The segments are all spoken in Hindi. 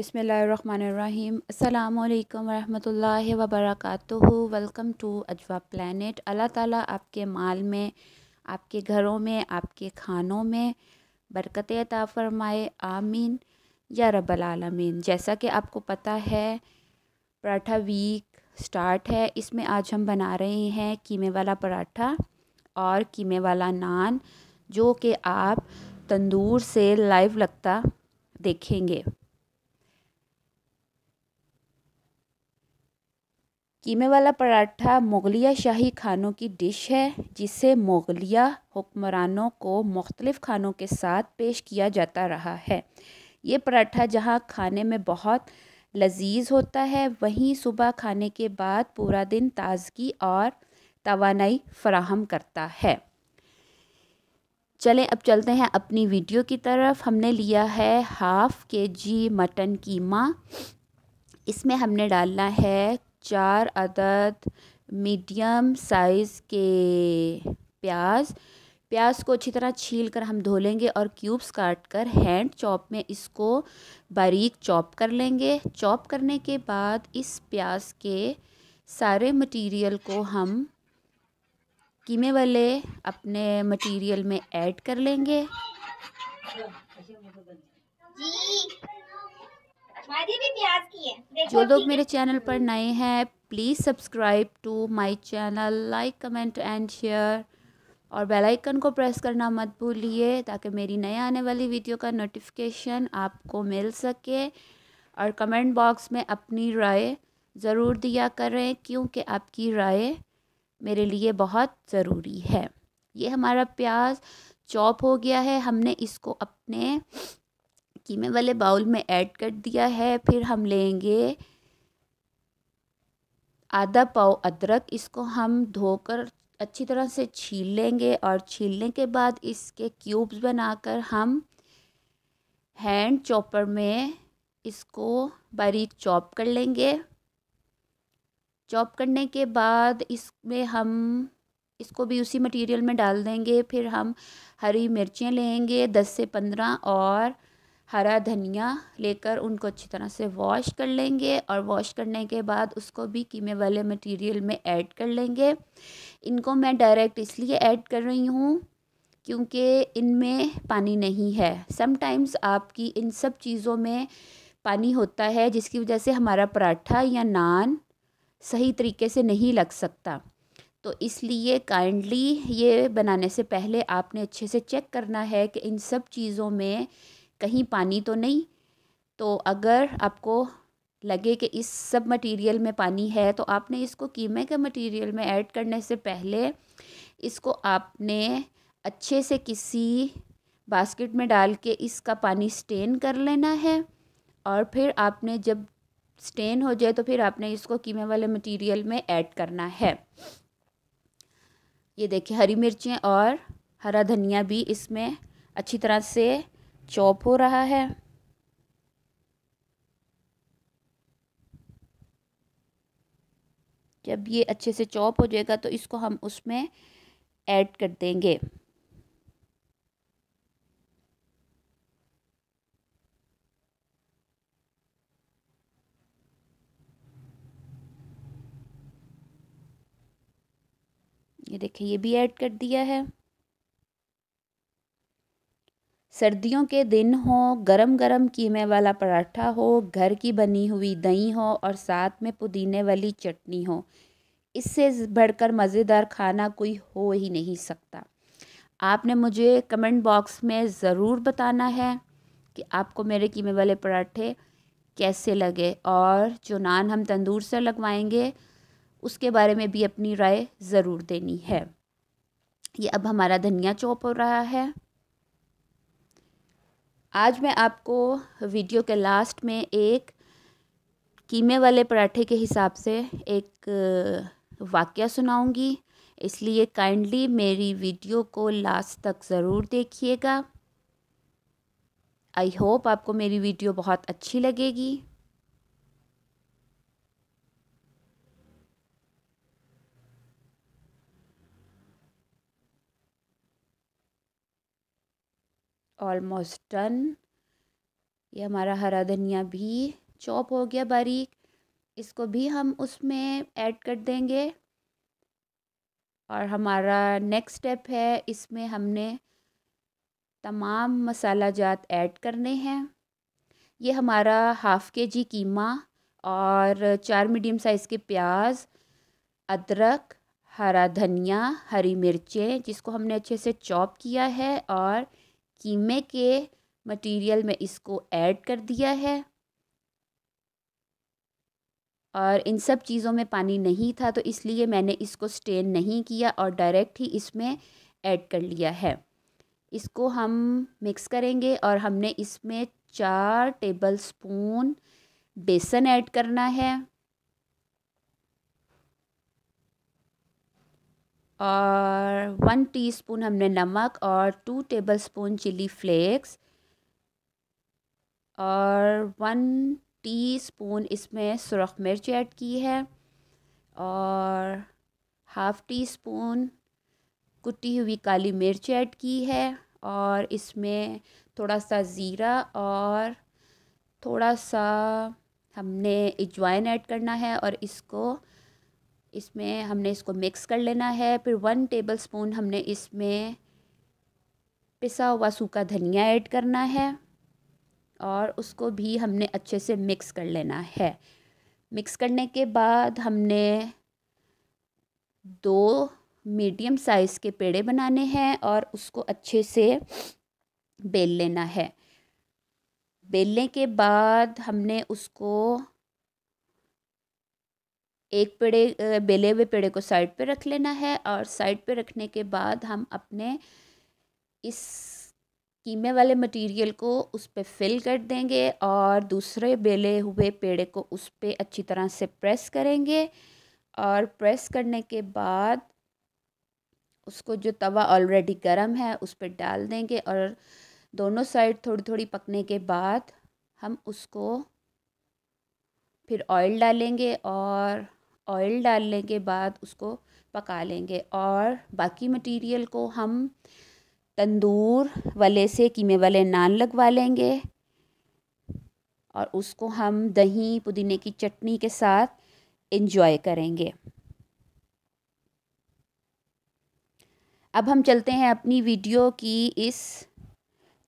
बिसमीम् अल्लाम वरहमल वबरक वेलकम टू अजवा प्लानट अल्लाह ताला आपके माल में आपके घरों में आपके खानों में बरकत अता फ़रमाए आमीन या रबल आलमीन जैसा कि आपको पता है पराठा वीक स्टार्ट है इसमें आज हम बना रहे हैं कीमे वाला पराठा और कीमे वाला नान जो कि आप तंदूर से लाइव लगता देखेंगे कीमे वाला पराठा मुगलिया शाही खानों की डिश है जिसे मुगलिया हुक्मरानों को मुख्तलिफ़ खानों के साथ पेश किया जाता रहा है ये पराठा जहाँ खाने में बहुत लजीज होता है वहीं सुबह खाने के बाद पूरा दिन ताज़गी और तवानाई फराहम करता है चलें अब चलते हैं अपनी वीडियो की तरफ हमने लिया है हाफ़ के जी मटन कीमा इसमें हमने डालना है चार अदद मीडियम साइज़ के प्याज प्याज को अच्छी तरह छील कर हम धो लेंगे और क्यूब्स काट कर हैंड चॉप में इसको बारीक चॉप कर लेंगे चॉप करने के बाद इस प्याज के सारे मटेरियल को हम कीमे वाले अपने मटेरियल में ऐड कर लेंगे जो लोग मेरे चैनल पर नए हैं please subscribe to my channel like comment and share और बेल आइकन को प्रेस करना मत भूलिए ताकि मेरी नए आने वाली वीडियो का नोटिफिकेशन आपको मिल सके और कमेंट बॉक्स में अपनी राय ज़रूर दिया करें क्योंकि आपकी राय मेरे लिए बहुत ज़रूरी है ये हमारा प्याज चॉप हो गया है हमने इसको अपने कीमे वाले बाउल में ऐड कर दिया है फिर हम लेंगे आधा पाव अदरक इसको हम धोकर अच्छी तरह से छील लेंगे और छीलने के बाद इसके क्यूब्स बनाकर हम हैंड चॉपर में इसको बारीक चॉप कर लेंगे चॉप करने के बाद इसमें हम इसको भी उसी मटेरियल में डाल देंगे फिर हम हरी मिर्चें लेंगे दस से पंद्रह और हरा धनिया लेकर उनको अच्छी तरह से वॉश कर लेंगे और वॉश करने के बाद उसको भी कीमे वाले मटेरियल में ऐड कर लेंगे इनको मैं डायरेक्ट इसलिए ऐड कर रही हूँ क्योंकि इनमें पानी नहीं है समटाइम्स आपकी इन सब चीज़ों में पानी होता है जिसकी वजह से हमारा पराठा या नान सही तरीके से नहीं लग सकता तो इसलिए काइंडली ये बनाने से पहले आपने अच्छे से चेक करना है कि इन सब चीज़ों में कहीं पानी तो नहीं तो अगर आपको लगे कि इस सब मटेरियल में पानी है तो आपने इसको कीमे के मटेरियल में ऐड करने से पहले इसको आपने अच्छे से किसी बास्केट में डाल के इसका पानी स्टेन कर लेना है और फिर आपने जब स्टेन हो जाए तो फिर आपने इसको कीमे वाले मटेरियल में ऐड करना है ये देखिए हरी मिर्चें और हरा धनिया भी इसमें अच्छी तरह से चॉप हो रहा है जब ये अच्छे से चॉप हो जाएगा तो इसको हम उसमें ऐड कर देंगे ये देखिए ये भी ऐड कर दिया है सर्दियों के दिन हो गरम गरम कीमे वाला पराठा हो घर की बनी हुई दही हो और साथ में पुदीने वाली चटनी हो इससे बढ़कर मज़ेदार खाना कोई हो ही नहीं सकता आपने मुझे कमेंट बॉक्स में ज़रूर बताना है कि आपको मेरे कीमे वाले पराठे कैसे लगे और जो नान हम तंदूर से लगवाएंगे उसके बारे में भी अपनी राय ज़रूर देनी है ये अब हमारा धनिया चॉप हो रहा है आज मैं आपको वीडियो के लास्ट में एक कीमे वाले पराठे के हिसाब से एक वाक्य सुनाऊंगी इसलिए काइंडली मेरी वीडियो को लास्ट तक ज़रूर देखिएगा आई होप आपको मेरी वीडियो बहुत अच्छी लगेगी ऑलमोस्ट डन ये हमारा हरा धनिया भी चॉप हो गया बारीक इसको भी हम उसमें ऐड कर देंगे और हमारा नेक्स्ट स्टेप है इसमें हमने तमाम मसाला जात ऐड करने हैं ये हमारा हाफ़ के जी कीमा और चार मीडियम साइज़ के प्याज अदरक हरा धनिया हरी मिर्चें जिसको हमने अच्छे से चॉप किया है और कीमे के मटेरियल में इसको ऐड कर दिया है और इन सब चीज़ों में पानी नहीं था तो इसलिए मैंने इसको स्टेन नहीं किया और डायरेक्ट ही इसमें ऐड कर लिया है इसको हम मिक्स करेंगे और हमने इसमें चार टेबल स्पून बेसन ऐड करना है और वन टीस्पून हमने नमक और टू टेबलस्पून चिली फ्लेक्स और वन टीस्पून इसमें सुरख मिर्च ऐड की है और हाफ़ टी स्पून कुटी हुई काली मिर्च ऐड की है और इसमें थोड़ा सा ज़ीरा और थोड़ा सा हमने अजवाइन ऐड करना है और इसको इसमें हमने इसको मिक्स कर लेना है फिर वन टेबल स्पून हमने इसमें पिसा हुआ सूखा धनिया ऐड करना है और उसको भी हमने अच्छे से मिक्स कर लेना है मिक्स करने के बाद हमने दो मीडियम साइज़ के पेड़े बनाने हैं और उसको अच्छे से बेल लेना है बेलने के बाद हमने उसको एक पेड़े बेले हुए पेड़े को साइड पे रख लेना है और साइड पे रखने के बाद हम अपने इस कीमे वाले मटेरियल को उस पर फिल कर देंगे और दूसरे बेले हुए पेड़े को उस पर अच्छी तरह से प्रेस करेंगे और प्रेस करने के बाद उसको जो तवा ऑलरेडी गर्म है उस पर डाल देंगे और दोनों साइड थोड़ी थोड़ी पकने के बाद हम उसको फिर ऑयल डालेंगे और ऑयल डालने के बाद उसको पका लेंगे और बाकी मटेरियल को हम तंदूर वाले से कीमे वाले नान लगवा लेंगे और उसको हम दही पुदीने की चटनी के साथ इन्जॉय करेंगे अब हम चलते हैं अपनी वीडियो की इस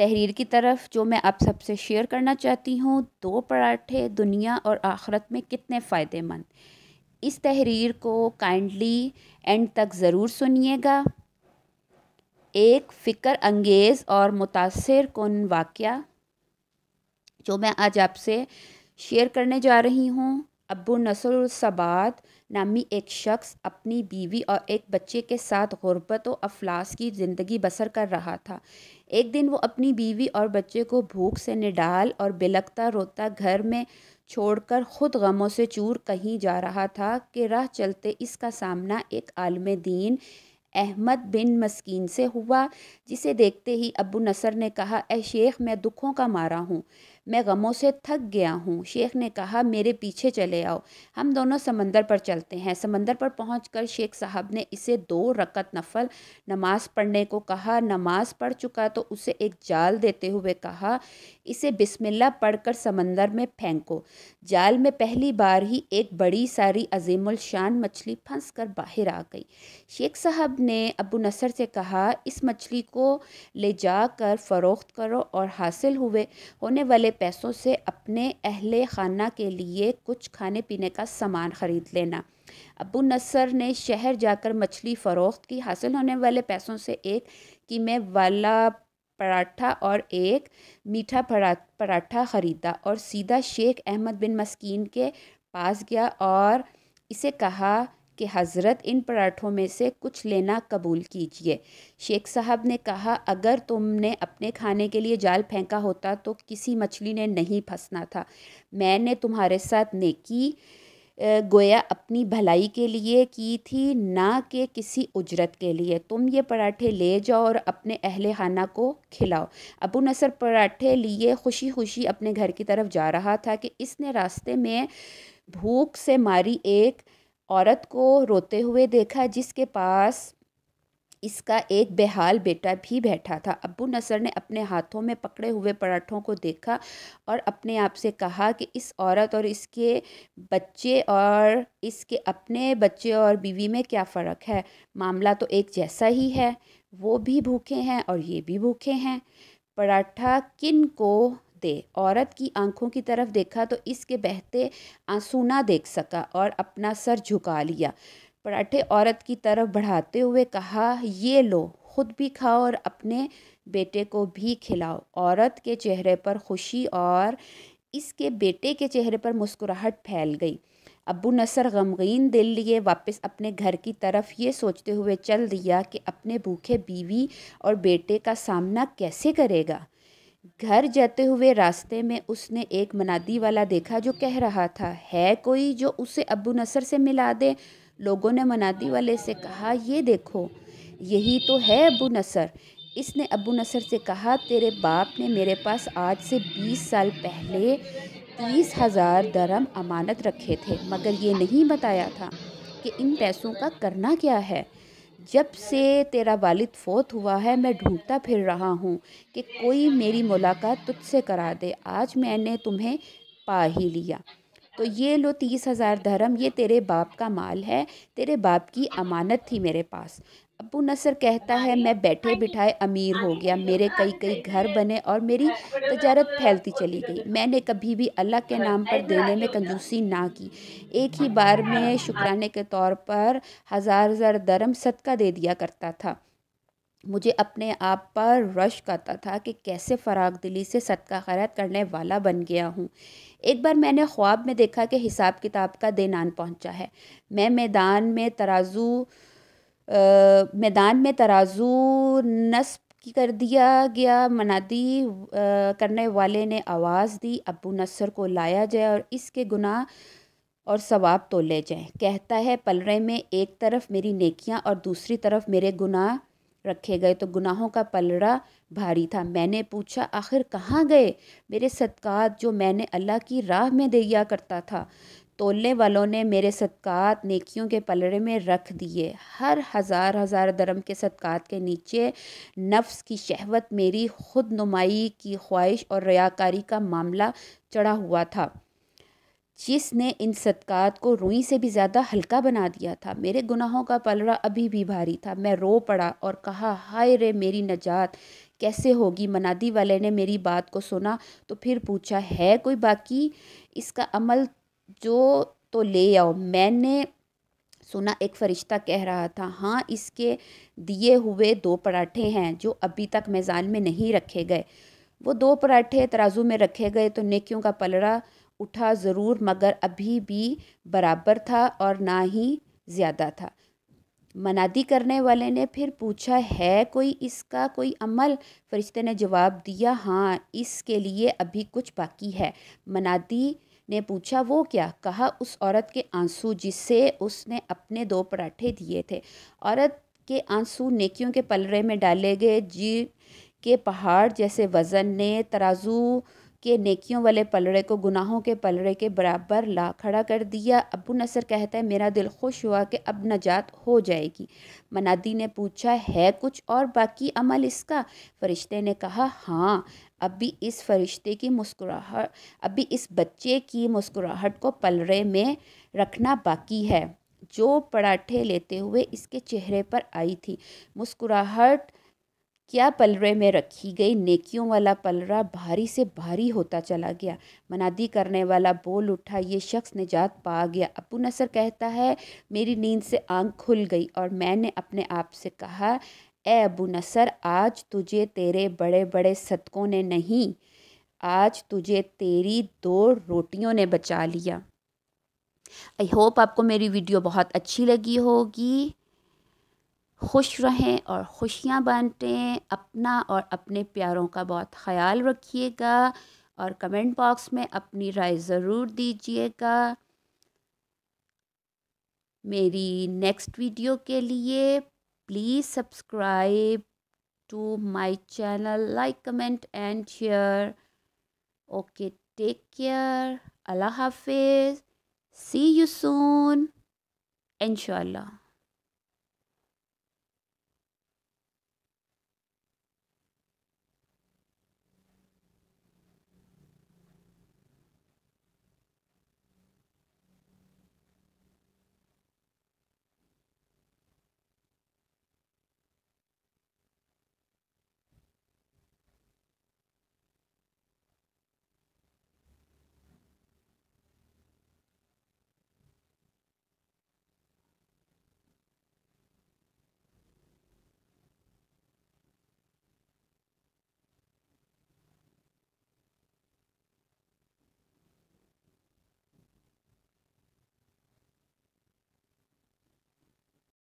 तहरीर की तरफ जो मैं आप सबसे शेयर करना चाहती हूँ दो पराठे दुनिया और आखरत में कितने फ़ायदेमंद इस तहरीर को काइंडली एंड तक ज़रूर सुनिएगा एक फ़िक्र अंगेज़ और मुतासर कन वाक़ जो मैं आज आपसे शेयर करने जा रही हूँ अबू नसरसबाद नामी एक शख्स अपनी बीवी और एक बच्चे के साथ गुरबत व अफलास की ज़िंदगी बसर कर रहा था एक दिन वो अपनी बीवी और बच्चे को भूख से निडाल और बिलकता रोता घर में छोड़कर खुद गमों से चूर कहीं जा रहा था कि राह चलते इसका सामना एक आलम दीन अहमद बिन मस्किन से हुआ जिसे देखते ही अबू नसर ने कहा ए शेख मैं दुखों का मारा हूँ मैं गमों से थक गया हूँ शेख ने कहा मेरे पीछे चले आओ हम दोनों समंदर पर चलते हैं समंदर पर पहुँच शेख साहब ने इसे दो रकत नफल नमाज पढ़ने को कहा नमाज पढ़ चुका तो उसे एक जाल देते हुए कहा इसे बिस्मिल्लाह पढ़कर समंदर में फेंको जाल में पहली बार ही एक बड़ी सारी अजीमुल शान मछली फंस कर बाहर आ गई शेख साहब ने अबू नसर से कहा इस मछली को ले जाकर फ़रोख्त करो और हासिल हुए होने वाले पैसों से अपने अहल खाना के लिए कुछ खाने पीने का सामान ख़रीद लेना अबू नसर ने शहर जाकर मछली फ़रोख्त की हासिल होने वाले पैसों से एक कीमे वाला पराठा और एक मीठा पराठा ख़रीदा और सीधा शेख अहमद बिन मस्किन के पास गया और इसे कहा कि हज़रत इन पराठों में से कुछ लेना कबूल कीजिए शेख साहब ने कहा अगर तुमने अपने खाने के लिए जाल फेंका होता तो किसी मछली ने नहीं फंसना था मैंने तुम्हारे साथ नेकी गोया अपनी भलाई के लिए की थी ना कि किसी उजरत के लिए तुम ये पराठे ले जाओ और अपने अहल खाना को खिलाओ अबू नसर पराठे लिए खुशी खुशी अपने घर की तरफ जा रहा था कि इसने रास्ते में भूख से मारी एक औरत को रोते हुए देखा जिसके पास इसका एक बेहाल बेटा भी बैठा था अबू नसर ने अपने हाथों में पकड़े हुए पराठों को देखा और अपने आप से कहा कि इस औरत और इसके बच्चे और इसके अपने बच्चे और बीवी में क्या फ़र्क है मामला तो एक जैसा ही है वो भी भूखे हैं और ये भी भूखे हैं पराठा किन को दे औरत की आंखों की तरफ देखा तो इसके बहते आंसू ना देख सका और अपना सर झुका लिया पराठे औरत की तरफ बढ़ाते हुए कहा ये लो खुद भी खाओ और अपने बेटे को भी खिलाओ औरत के चेहरे पर खुशी और इसके बेटे के चेहरे पर मुस्कुराहट फैल गई अबू नसर गमगीन दिल लिए वापस अपने घर की तरफ ये सोचते हुए चल दिया कि अपने भूखे बीवी और बेटे का सामना कैसे करेगा घर जाते हुए रास्ते में उसने एक मनादी वाला देखा जो कह रहा था है कोई जो उसे अबू नसर से मिला दे लोगों ने मनादी वाले से कहा ये देखो यही तो है अबू नसर इसने अबू नसर से कहा तेरे बाप ने मेरे पास आज से बीस साल पहले तीस हज़ार दरम अमानत रखे थे मगर ये नहीं बताया था कि इन पैसों का करना क्या है जब से तेरा वालिद फ़ोत हुआ है मैं ढूंढता फिर रहा हूँ कि कोई मेरी मुलाकात तुझसे करा दे आज मैंने तुम्हें पा ही लिया तो ये लो तीस हज़ार धर्म ये तेरे बाप का माल है तेरे बाप की अमानत थी मेरे पास अबू नसर कहता है मैं बैठे बिठाए अमीर हो गया मेरे कई कई घर बने और मेरी तजारत फैलती चली गई मैंने कभी भी अल्लाह के नाम पर देने में कंजूसी ना की एक ही बार में शुक्राने के तौर पर हज़ार हज़ार दरम सदका दे दिया करता था मुझे अपने आप पर रश करता था कि कैसे फ़राग दिली से सदका खैरत करने वाला बन गया हूँ एक बार मैंने ख्वाब में देखा कि हिसाब किताब का दिन आन पहुँचा है मैं मैदान में तराजू मैदान में तराज़ू नस्ब कर दिया गया मनादी करने वाले ने आवाज़ दी अबू नसर को लाया जाए और इसके गुनाह और सवाब तो ले जाए कहता है पलड़े में एक तरफ मेरी नेकियां और दूसरी तरफ मेरे गुनाह रखे गए तो गुनाहों का पलड़ा भारी था मैंने पूछा आखिर कहाँ गए मेरे सदकात जो मैंने अल्लाह की राह में दिया करता था तोलने वालों ने मेरे सदक़ात नेकियों के पलड़े में रख दिए हर हज़ार हज़ार दरम के सदक़ात के नीचे नफ्स की शहवत मेरी खुद नुमाई की ख्वाहिश और रयाकारी का मामला चढ़ा हुआ था जिसने इन सदक़ात को रुई से भी ज़्यादा हल्का बना दिया था मेरे गुनाहों का पलड़ा अभी भी भारी था मैं रो पड़ा और कहा हाय रे मेरी नजात कैसे होगी मनादी वाले ने मेरी बात को सुना तो फिर पूछा है कोई बाकी इसका अमल जो तो ले आओ मैंने सुना एक फ़रिश्ता कह रहा था हाँ इसके दिए हुए दो पराठे हैं जो अभी तक मैज़ान में नहीं रखे गए वो दो पराठे तराजू में रखे गए तो नेकियों का पलड़ा उठा ज़रूर मगर अभी भी बराबर था और ना ही ज़्यादा था मनादी करने वाले ने फिर पूछा है कोई इसका कोई अमल फरिश्ते ने जवाब दिया हाँ इसके लिए अभी कुछ बाकी है मनादी ने पूछा वो क्या कहा उस औरत के आंसू जिससे उसने अपने दो पराठे दिए थे औरत के आंसू नेकियों के पलरे में डाले गए जी के पहाड़ जैसे वज़न ने तराजू के नेकियों वाले पलड़े को गुनाहों के पलड़े के बराबर ला खड़ा कर दिया अबू नसर कहता है मेरा दिल खुश हुआ कि अब नजात हो जाएगी मनादी ने पूछा है कुछ और बाकी अमल इसका फरिश्ते ने कहा हाँ अब भी इस फरिश्ते की मुस्कुराहट अब भी इस बच्चे की मुस्कुराहट को पलरे में रखना बाकी है जो पराठे लेते हुए इसके चेहरे पर आई थी मुस्कुराहट क्या पलरे में रखी गई नेकियों वाला पलरा भारी से भारी होता चला गया मनादी करने वाला बोल उठा ये शख्स निजात पा गया अबू नसर कहता है मेरी नींद से आंख खुल गई और मैंने अपने आप से कहा ए अबू नसर आज तुझे तेरे बड़े बड़े सदक़ों ने नहीं आज तुझे तेरी दो रोटियों ने बचा लिया आई होप आपको मेरी वीडियो बहुत अच्छी लगी होगी खुश रहें और खुशियाँ बांटें अपना और अपने प्यारों का बहुत ख्याल रखिएगा और कमेंट बॉक्स में अपनी राय ज़रूर दीजिएगा मेरी नेक्स्ट वीडियो के लिए please subscribe to my channel like comment and share okay take care allah hafiz see you soon inshallah